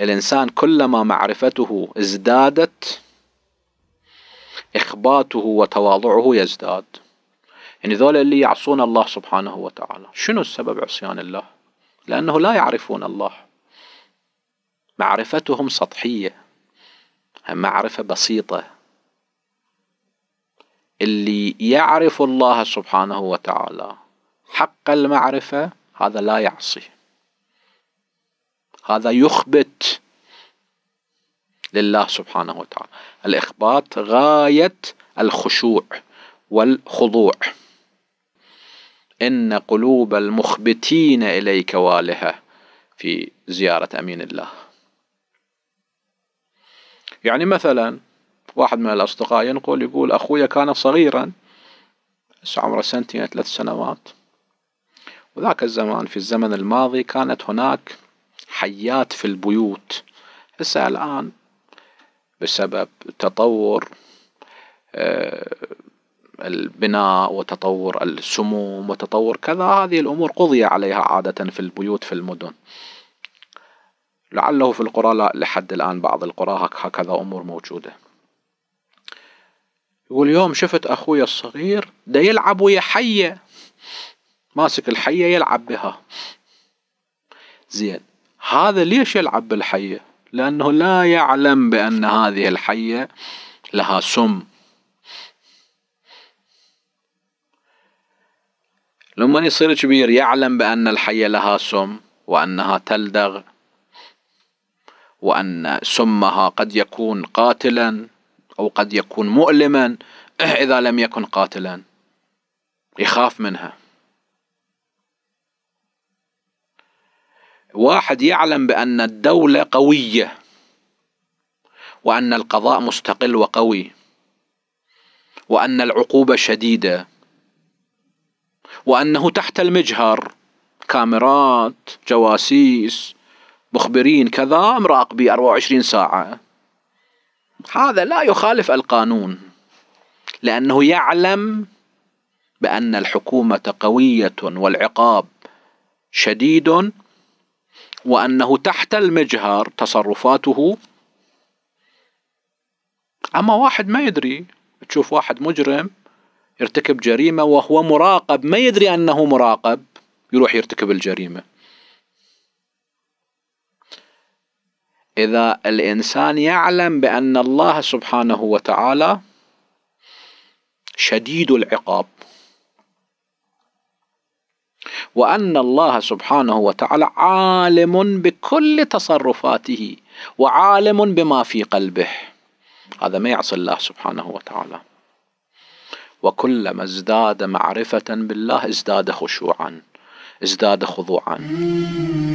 الإنسان كلما معرفته ازدادت إخباته وتواضعه يزداد يعني ذول اللي يعصون الله سبحانه وتعالى شنو السبب عصيان الله لأنه لا يعرفون الله معرفتهم سطحية معرفة بسيطة اللي يعرف الله سبحانه وتعالى حق المعرفة هذا لا يعصي هذا يخبت لله سبحانه وتعالى الإخبات غاية الخشوع والخضوع إن قلوب المخبتين إليك والهة في زيارة أمين الله يعني مثلا واحد من الأصدقاء ينقل يقول أخويا كان صغيرا عمره سنتين ثلاث سنوات وذاك الزمان في الزمن الماضي كانت هناك حيات في البيوت هسه الآن بسبب تطور آه، البناء وتطور السموم وتطور كذا هذه الأمور قضي عليها عادة في البيوت في المدن لعله في القرى لا لحد الآن بعض القرى هكذا أمور موجودة يقول يوم شفت أخوي الصغير دا يلعب ويا حية ماسك الحية يلعب بها زين هذا ليش يلعب بالحية لأنه لا يعلم بأن هذه الحية لها سم لما يصير كبير يعلم بأن الحية لها سم وأنها تلدغ وأن سمها قد يكون قاتلا أو قد يكون مؤلما إذا لم يكن قاتلا يخاف منها واحد يعلم بأن الدولة قوية وأن القضاء مستقل وقوي وأن العقوبة شديدة وأنه تحت المجهر كاميرات جواسيس مخبرين كذا مراقبي 24 ساعة هذا لا يخالف القانون لأنه يعلم بأن الحكومة قوية والعقاب شديد وأنه تحت المجهر تصرفاته أما واحد ما يدري تشوف واحد مجرم يرتكب جريمة وهو مراقب ما يدري أنه مراقب يروح يرتكب الجريمة إذا الإنسان يعلم بأن الله سبحانه وتعالى شديد العقاب وان الله سبحانه وتعالى عالم بكل تصرفاته وعالم بما في قلبه هذا ما يعصي الله سبحانه وتعالى وكلما ازداد معرفه بالله ازداد خشوعا ازداد خضوعا